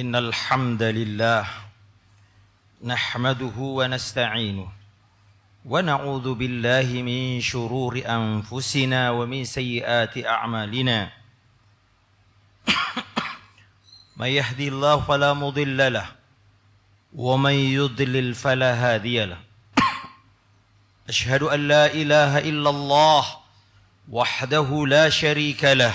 إن الحمد لله نحمده ونستعينه ونعوذ بالله من شرور أنفسنا ومن سيئات أعمالنا من يهدي الله فلا مضل له ومن يضلل فلا هادي له أشهد أن لا إله إلا الله وحده لا شريك له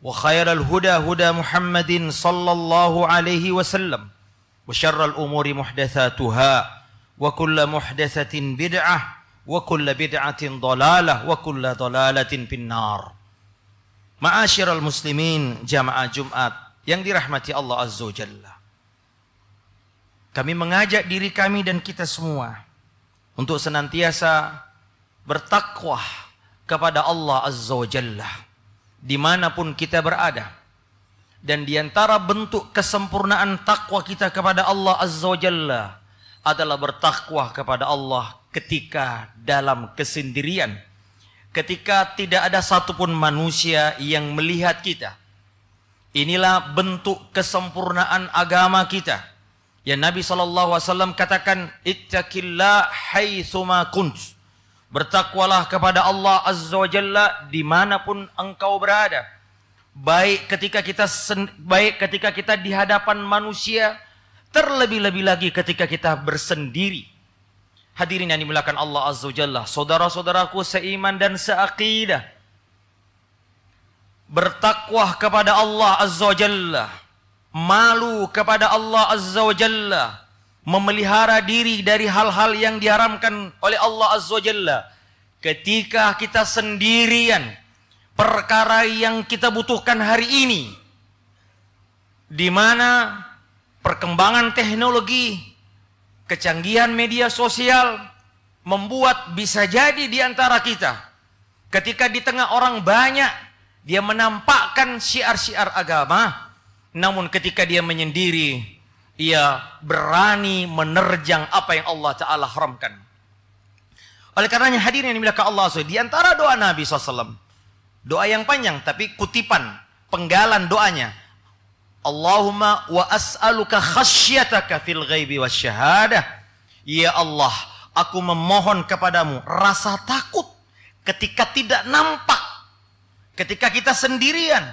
وخير الهدى هدى محمد صلى الله عليه وسلم وشر الأمور محدثاتها وكل محدثة بدعة وكل بدعة ضلالة وكل ضلالة في النار معاشر المسلمين جماعة جمعة yang dirahmati Allah Azza wa Jalla. Kami mengajak diri kami dan kita semua untuk senantiasa bertakwa kepada Allah Azza wa Jalla dimanapun kita berada. Dan diantara bentuk kesempurnaan takwa kita kepada Allah Azza wa Jalla adalah bertakwa kepada Allah ketika dalam kesendirian. Ketika tidak ada satupun manusia yang melihat kita. Inilah bentuk kesempurnaan agama kita. Ya Nabi sallallahu alaihi wasallam katakan ittaqillah haythuma kunta Bertakwalah kepada Allah Azza wa Jalla dimanapun engkau berada. Baik ketika kita baik ketika kita di hadapan manusia, terlebih-lebih lagi ketika kita bersendiri. Hadirin yang dimuliakan Allah Azza wa Jalla, saudara-saudaraku seiman dan seakidah. Bertakwah kepada Allah Azza wa Jalla, malu kepada Allah Azza wa Jalla, memelihara diri dari hal-hal yang diharamkan oleh Allah Azza wa Jalla. Ketika kita sendirian, perkara yang kita butuhkan hari ini, di mana perkembangan teknologi, kecanggihan media sosial, membuat bisa jadi di antara kita, ketika di tengah orang banyak, dia menampakkan syiar-syiar agama, namun ketika dia menyendiri, ia berani menerjang apa yang Allah Ta'ala haramkan. Oleh karenanya hadirin yang dimiliki Allah SWT, di antara doa Nabi SAW, doa yang panjang tapi kutipan, penggalan doanya. Allahumma wa as'aluka khasyataka fil ghaibi wa syahadah. Ya Allah, aku memohon kepadamu rasa takut ketika tidak nampak. Ketika kita sendirian.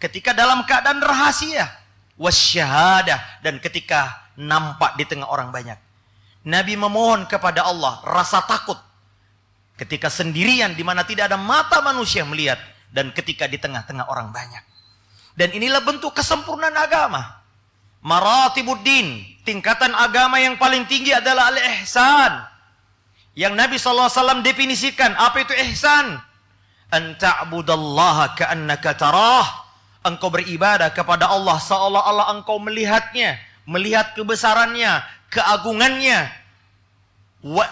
Ketika dalam keadaan rahasia wasyahadah dan ketika nampak di tengah orang banyak. Nabi memohon kepada Allah rasa takut ketika sendirian di mana tidak ada mata manusia melihat dan ketika di tengah-tengah orang banyak. Dan inilah bentuk kesempurnaan agama. Maratibuddin, tingkatan agama yang paling tinggi adalah al-ihsan. Yang Nabi sallallahu alaihi wasallam definisikan, apa itu ihsan? An ta'budallaha ka'annaka tarah engkau beribadah kepada Allah seolah-olah engkau melihatnya, melihat kebesarannya, keagungannya.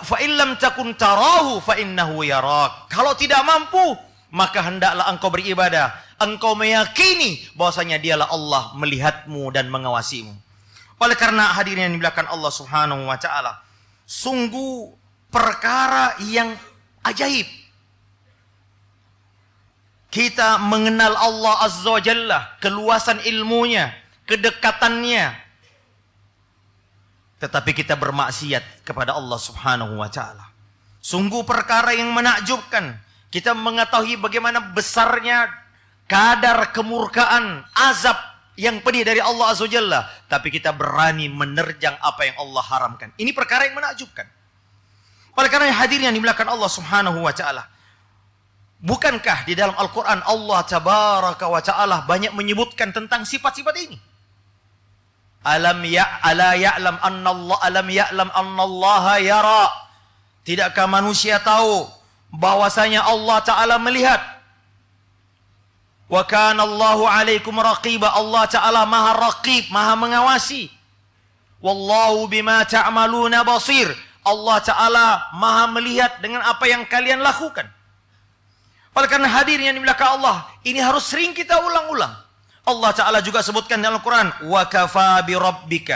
Fa illam takun tarahu fa innahu yarak. Kalau tidak mampu, maka hendaklah engkau beribadah, engkau meyakini bahwasanya dialah Allah melihatmu dan mengawasimu. Oleh karena hadirin yang dimuliakan Allah Subhanahu wa taala, sungguh perkara yang ajaib kita mengenal Allah Azza wa Jalla, keluasan ilmunya, kedekatannya. Tetapi kita bermaksiat kepada Allah Subhanahu wa taala. Sungguh perkara yang menakjubkan. Kita mengetahui bagaimana besarnya kadar kemurkaan, azab yang pedih dari Allah Azza wa Jalla. Tapi kita berani menerjang apa yang Allah haramkan. Ini perkara yang menakjubkan. Oleh karena hadirnya dimulakan Allah Subhanahu wa taala. Bukankah di dalam Al-Quran Allah tabaraka wa ta'ala banyak menyebutkan tentang sifat-sifat ini? Alam ya ala ya'lam anna Allah alam ya'lam anna Allah yara. Tidakkah manusia tahu bahwasanya Allah taala melihat? Wa kana Allahu alaikum raqiba. Allah taala Maha Raqib, Maha mengawasi. Wallahu bima ta'maluna basir. Allah taala Maha melihat dengan apa yang kalian lakukan. Oleh karena hadirnya dimiliki Allah, ini harus sering kita ulang-ulang. Allah Ta'ala juga sebutkan dalam Quran, وَكَفَى بِرَبِّكَ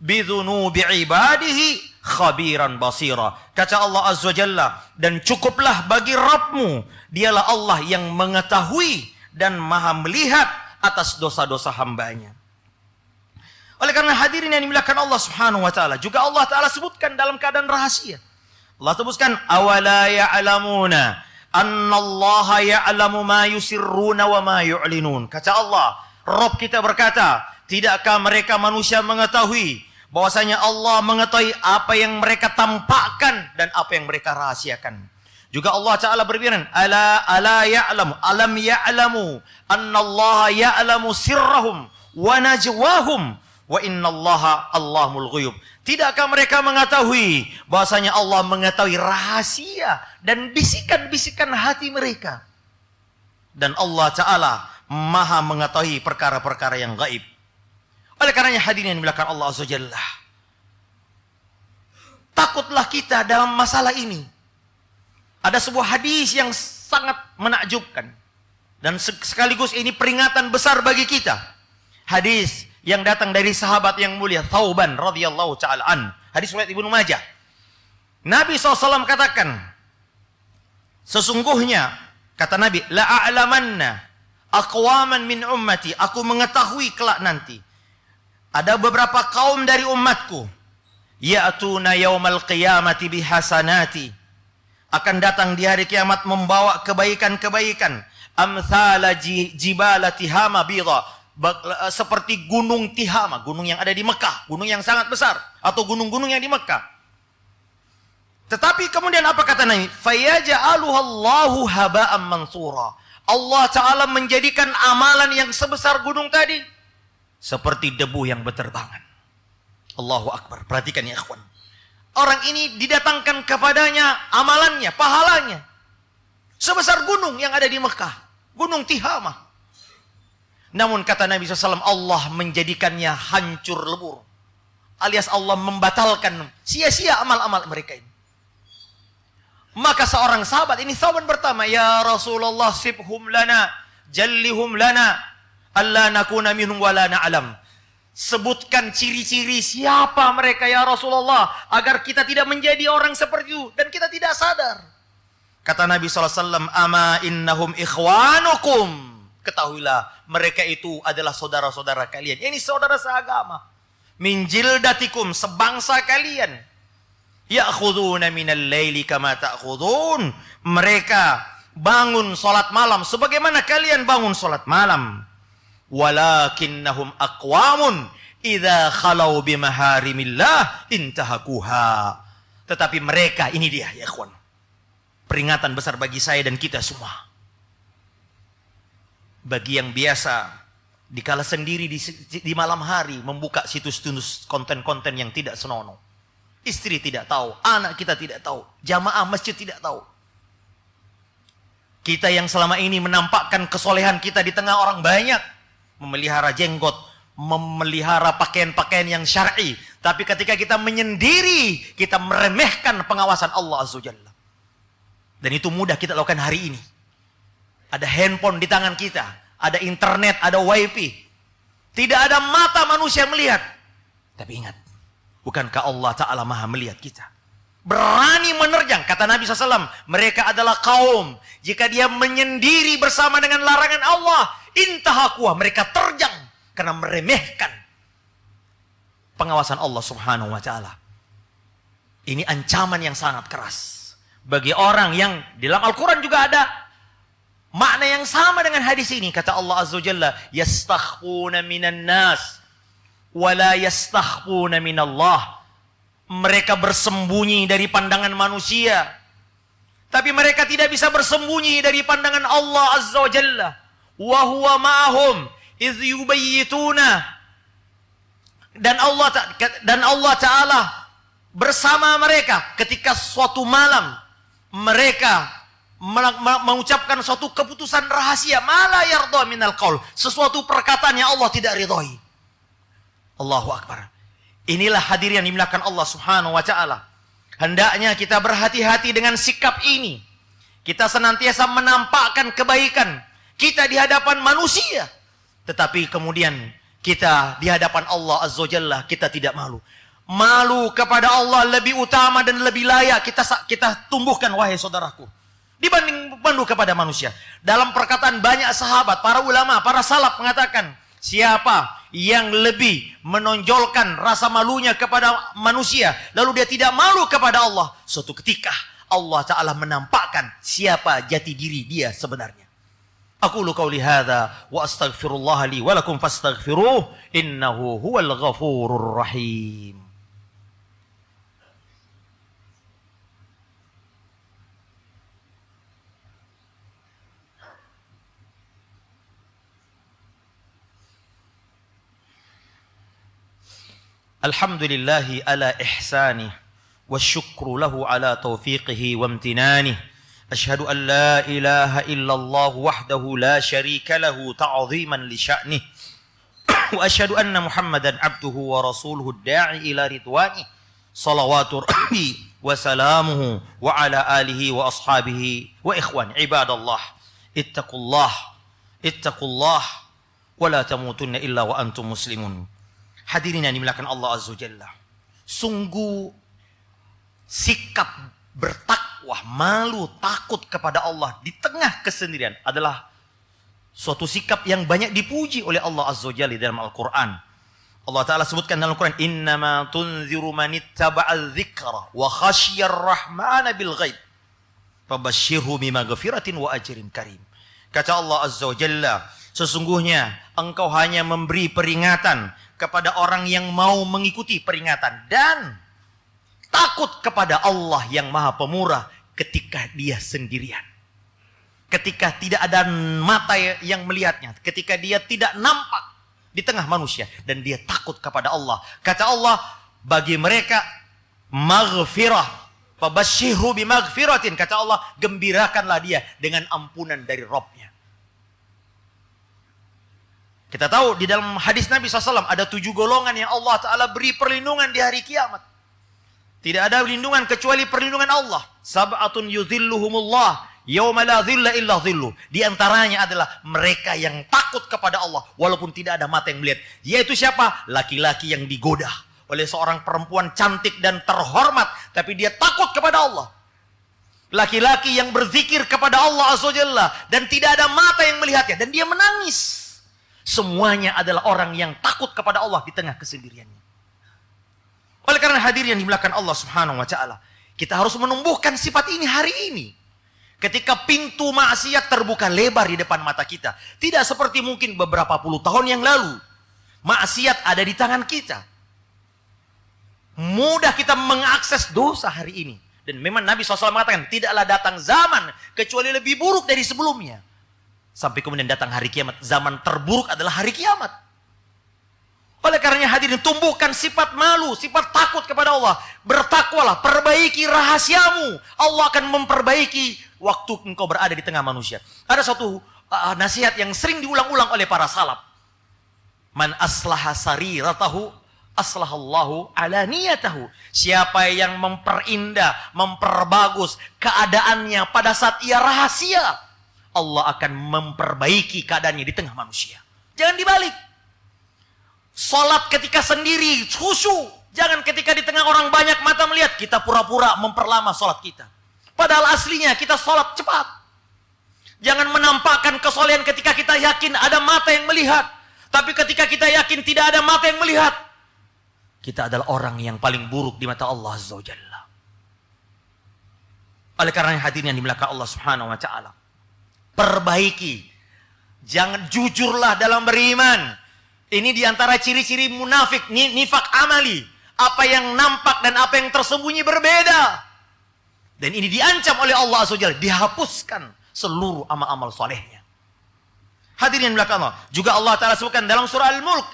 بِذُنُوبِ عِبَادِهِ khabiran basira. Kata Allah Azza Jalla, dan cukuplah bagi Rabbmu, dialah Allah yang mengetahui dan maha melihat atas dosa-dosa hambanya. Oleh karena hadirin yang dimilahkan Allah Subhanahu wa taala, juga Allah taala sebutkan dalam keadaan rahasia. Allah sebutkan awala ya'lamuna Annallaha ya'lamu ma yusirruna wa ma yu'linun. Kata Allah, Rob kita berkata, tidakkah mereka manusia mengetahui bahwasanya Allah mengetahui apa yang mereka tampakkan dan apa yang mereka rahasiakan. Juga Allah Ta'ala berfirman, Ala ala ya'lamu, alam ya'lamu, annallaha ya'lamu sirrahum, wa najwahum, Wa innallaha Allahul ghuyub. Tidakkah mereka mengetahui bahwasanya Allah mengetahui rahasia dan bisikan-bisikan hati mereka. Dan Allah Ta'ala maha mengetahui perkara-perkara yang gaib. Oleh karenanya hadirin yang dimuliakan Allah Azza Jalla. Takutlah kita dalam masalah ini. Ada sebuah hadis yang sangat menakjubkan. Dan sekaligus ini peringatan besar bagi kita. Hadis yang datang dari sahabat yang mulia Thauban radhiyallahu taala an. Hadis riwayat Ibnu Majah. Nabi SAW katakan, sesungguhnya kata Nabi, la a'lamanna aqwaman min ummati, aku mengetahui kelak nanti ada beberapa kaum dari umatku ya'tuna yaumal qiyamati bihasanati akan datang di hari kiamat membawa kebaikan-kebaikan amthala jibalati hamabidha Eh, seperti gunung Tihama, gunung yang ada di Mekah, gunung yang sangat besar atau gunung-gunung yang di Mekah. Tetapi kemudian apa kata Nabi? aluhallahu haba'an mansura. Allah Ta'ala menjadikan amalan yang sebesar gunung tadi seperti debu yang berterbangan. Allahu Akbar. Perhatikan ya ikhwan. Orang ini didatangkan kepadanya amalannya, pahalanya. Sebesar gunung yang ada di Mekah. Gunung Tihamah. Namun kata Nabi SAW, Allah menjadikannya hancur lebur. Alias Allah membatalkan sia-sia amal-amal mereka ini. Maka seorang sahabat ini sahabat pertama, Ya Rasulullah sibhum lana, jallihum lana, alla nakuna minhum wa lana alam. Sebutkan ciri-ciri siapa mereka ya Rasulullah agar kita tidak menjadi orang seperti itu dan kita tidak sadar. Kata Nabi SAW, Ama innahum ikhwanukum ketahuilah mereka itu adalah saudara-saudara kalian. Ini saudara seagama. Minjil datikum sebangsa kalian. Ya'khuduna minal laili kama ta'khudun. Mereka bangun salat malam sebagaimana kalian bangun salat malam. Walakinnahum aqwamun idza khalau bimaharimillah intahakuha. Tetapi mereka ini dia ya ikhwan. Peringatan besar bagi saya dan kita semua bagi yang biasa dikala sendiri di, di malam hari membuka situs-situs konten-konten yang tidak senonoh. Istri tidak tahu, anak kita tidak tahu, jamaah masjid tidak tahu. Kita yang selama ini menampakkan kesolehan kita di tengah orang banyak, memelihara jenggot, memelihara pakaian-pakaian yang syar'i, tapi ketika kita menyendiri, kita meremehkan pengawasan Allah Azza Dan itu mudah kita lakukan hari ini. Ada handphone di tangan kita, ada internet, ada wifi. Tidak ada mata manusia melihat. Tapi ingat, bukankah Allah Ta'ala maha melihat kita? Berani menerjang, kata Nabi SAW, mereka adalah kaum. Jika dia menyendiri bersama dengan larangan Allah, intahakwa, mereka terjang karena meremehkan pengawasan Allah Subhanahu wa Ta'ala. Ini ancaman yang sangat keras bagi orang yang di dalam Al-Quran juga ada Makna yang sama dengan hadis ini kata Allah Azza Jalla, yastakhuna minan nas wa la min Allah. Mereka bersembunyi dari pandangan manusia, tapi mereka tidak bisa bersembunyi dari pandangan Allah Azza wa Jalla. Wa huwa ma'ahum iz yubayyituna. Dan Allah dan Allah Taala bersama mereka ketika suatu malam mereka mengucapkan suatu keputusan rahasia malah yardha minal qaul sesuatu perkataan yang Allah tidak ridhoi Allahu akbar inilah hadir yang dimuliakan Allah Subhanahu wa taala hendaknya kita berhati-hati dengan sikap ini kita senantiasa menampakkan kebaikan kita di hadapan manusia tetapi kemudian kita di hadapan Allah Azza Jalla kita tidak malu malu kepada Allah lebih utama dan lebih layak kita kita tumbuhkan wahai saudaraku dibanding penuh kepada manusia. Dalam perkataan banyak sahabat, para ulama, para salaf mengatakan, siapa yang lebih menonjolkan rasa malunya kepada manusia, lalu dia tidak malu kepada Allah, suatu ketika Allah Ta'ala menampakkan siapa jati diri dia sebenarnya. Aku lukau lihada wa astaghfirullah li fastaghfiruh innahu huwal ghafurur rahim. الحمد لله على احسانه والشكر له على توفيقه وامتنانه أشهد أن لا إله إلا الله وحده لا شريك له تعظيما لشأنه وأشهد أن محمدا عبده ورسوله الداعي إلى رضوانه صلوات ربي وسلامه وعلى آله وأصحابه وإخوان عباد الله اتقوا الله اتقوا الله ولا تموتن إلا وأنتم مسلمون Hadirin yang dimuliakan Allah Azza Jalla. Sungguh sikap bertakwah, malu, takut kepada Allah di tengah kesendirian adalah suatu sikap yang banyak dipuji oleh Allah Azza Jalla dalam Al-Qur'an. Allah Ta'ala sebutkan dalam Al-Quran, Innama tunziru manittaba'al dhikra wa khasyir rahmana bil ghaib. Fabashirhu gafiratin wa ajirin karim. Kata Allah Azza wa Jalla, sesungguhnya engkau hanya memberi peringatan kepada orang yang mau mengikuti peringatan dan takut kepada Allah yang Maha Pemurah ketika dia sendirian. Ketika tidak ada mata yang melihatnya, ketika dia tidak nampak di tengah manusia dan dia takut kepada Allah. Kata Allah, bagi mereka maghfirah Fabashihu bimaghfiratin. Kata Allah, gembirakanlah dia dengan ampunan dari Robnya. Kita tahu di dalam hadis Nabi SAW ada tujuh golongan yang Allah Ta'ala beri perlindungan di hari kiamat. Tidak ada perlindungan kecuali perlindungan Allah. Sab'atun yudhilluhumullah. Yawma la dhilla illa dhilluh. Di antaranya adalah mereka yang takut kepada Allah. Walaupun tidak ada mata yang melihat. Yaitu siapa? Laki-laki yang digoda oleh seorang perempuan cantik dan terhormat. Tapi dia takut kepada Allah. Laki-laki yang berzikir kepada Allah Azza dan tidak ada mata yang melihatnya. Dan dia menangis. Semuanya adalah orang yang takut kepada Allah di tengah kesendiriannya. Oleh karena hadir yang dimulakan Allah Subhanahu wa taala, kita harus menumbuhkan sifat ini hari ini. Ketika pintu maksiat terbuka lebar di depan mata kita, tidak seperti mungkin beberapa puluh tahun yang lalu. Maksiat ada di tangan kita. Mudah kita mengakses dosa hari ini. Dan memang Nabi SAW mengatakan, tidaklah datang zaman kecuali lebih buruk dari sebelumnya. Sampai kemudian datang hari kiamat. Zaman terburuk adalah hari kiamat. Oleh karenanya hadirin tumbuhkan sifat malu, sifat takut kepada Allah. Bertakwalah, perbaiki rahasiamu. Allah akan memperbaiki waktu engkau berada di tengah manusia. Ada satu uh, nasihat yang sering diulang-ulang oleh para salaf. Man aslaha sariratahu aslahallahu ala niyatahu. Siapa yang memperindah, memperbagus keadaannya pada saat ia rahasia. Allah akan memperbaiki keadaannya di tengah manusia. Jangan dibalik. Salat ketika sendiri, khusyuk. Jangan ketika di tengah orang banyak mata melihat, kita pura-pura memperlama salat kita. Padahal aslinya kita salat cepat. Jangan menampakkan kesolehan ketika kita yakin ada mata yang melihat. Tapi ketika kita yakin tidak ada mata yang melihat, kita adalah orang yang paling buruk di mata Allah Azza wa Jalla. Oleh karena hadirin yang dimulakan Allah Subhanahu wa taala perbaiki. Jangan jujurlah dalam beriman. Ini diantara ciri-ciri munafik, nifak amali. Apa yang nampak dan apa yang tersembunyi berbeda. Dan ini diancam oleh Allah SWT. Dihapuskan seluruh amal-amal solehnya. Hadirin belakang Allah. Juga Allah Ta'ala sebutkan dalam surah Al-Mulk.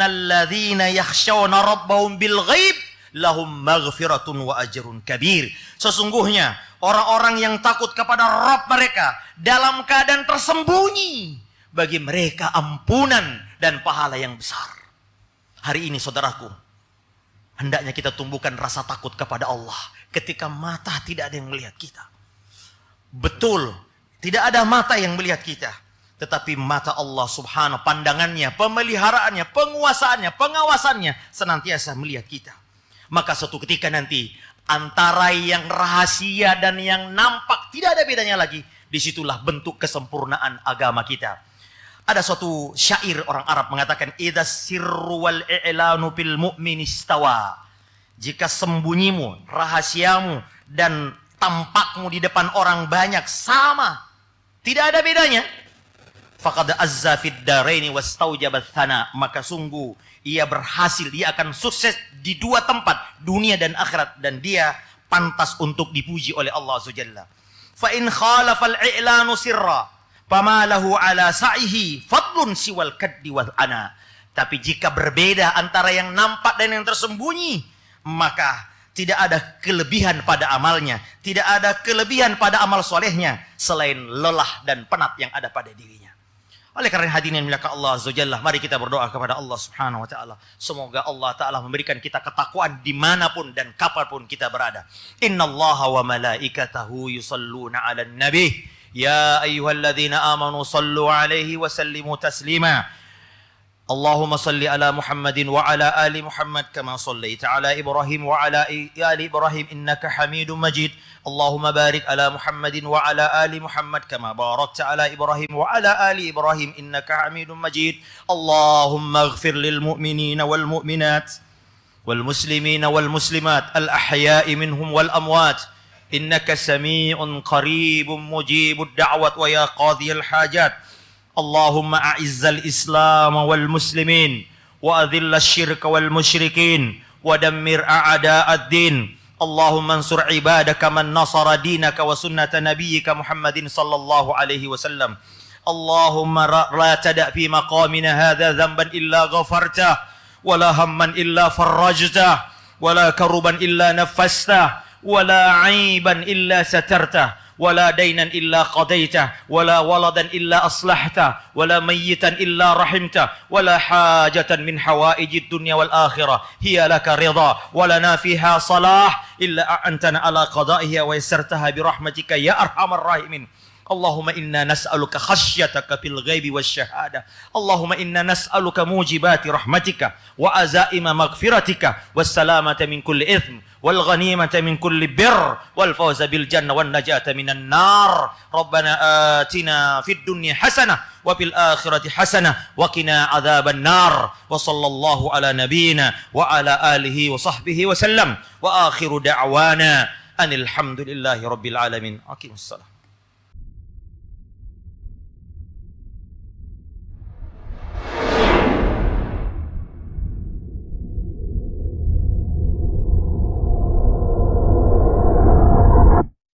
ladhina yakhshawna rabbahum bil ghaib lahum maghfiratun wa ajrun kabir. Sesungguhnya orang-orang yang takut kepada Rabb mereka dalam keadaan tersembunyi bagi mereka ampunan dan pahala yang besar. Hari ini saudaraku, hendaknya kita tumbuhkan rasa takut kepada Allah ketika mata tidak ada yang melihat kita. Betul, tidak ada mata yang melihat kita tetapi mata Allah subhanahu pandangannya, pemeliharaannya, penguasaannya, pengawasannya senantiasa melihat kita. Maka suatu ketika nanti antara yang rahasia dan yang nampak tidak ada bedanya lagi. Disitulah bentuk kesempurnaan agama kita. Ada suatu syair orang Arab mengatakan, Ida sirru wal i'lanu bil mu'min Jika sembunyimu, rahasiamu, dan tampakmu di depan orang banyak sama. Tidak ada bedanya. fakad azza fid daraini jabat sana. maka sungguh ia berhasil, ia akan sukses di dua tempat, dunia dan akhirat dan dia pantas untuk dipuji oleh Allah Subhanahu Fa in khalafal i'lanu sirra pamalahu ala sa'ihi fadlun siwal kaddi wal ana. Tapi jika berbeda antara yang nampak dan yang tersembunyi, maka tidak ada kelebihan pada amalnya, tidak ada kelebihan pada amal solehnya, selain lelah dan penat yang ada pada dirinya. Oleh kerana hadirin yang Allah Azza Jalla, mari kita berdoa kepada Allah Subhanahu Wa Taala. Semoga Allah Taala memberikan kita ketakwaan dimanapun dan kapanpun kita berada. Inna Allah wa malaikatahu yusalluna ala nabi. Ya ayuhal amanu sallu alaihi wasallimu taslima. اللهم صل على محمد وعلى آل محمد كما صليت على إبراهيم وعلى آل إبراهيم إنك حميد مجيد اللهم بارك على محمد وعلى آل محمد كما باركت على إبراهيم وعلى آل إبراهيم إنك حميد مجيد اللهم اغفر للمؤمنين والمؤمنات والمسلمين والمسلمات الأحياء منهم والأموات إنك سميع قريب مجيب الدعوة ويا قاضي الحاجات اللهم أعز الإسلام والمسلمين وأذل الشرك والمشركين ودمر أعداء الدين اللهم انصر عبادك من نصر دينك وسنة نبيك محمد صلى الله عليه وسلم اللهم لا تدع في مقامنا هذا ذنبا إلا غفرته ولا هما إلا فرجته ولا كربا إلا نفسته ولا عيبا إلا سترته ولا دينا إلا قضيته ولا ولدا إلا أصلحته ولا ميتا إلا رحمته ولا حاجة من حوائج الدنيا والآخرة هي لك رضا ولنا فيها صلاح إلا أنتنا على قضائها ويسرتها برحمتك يا أرحم الراحمين اللهم إنا نسألك خشيتك في الغيب والشهادة اللهم إنا نسألك موجبات رحمتك وأزائم مغفرتك والسلامة من كل إثم والغنيمة من كل بر والفوز بالجنة والنجاة من النار ربنا آتنا في الدنيا حسنة وفي الآخرة حسنة وقنا عذاب النار وصلى الله على نبينا وعلى آله وصحبه وسلم وآخر دعوانا أن الحمد لله رب العالمين أقيم الصلاة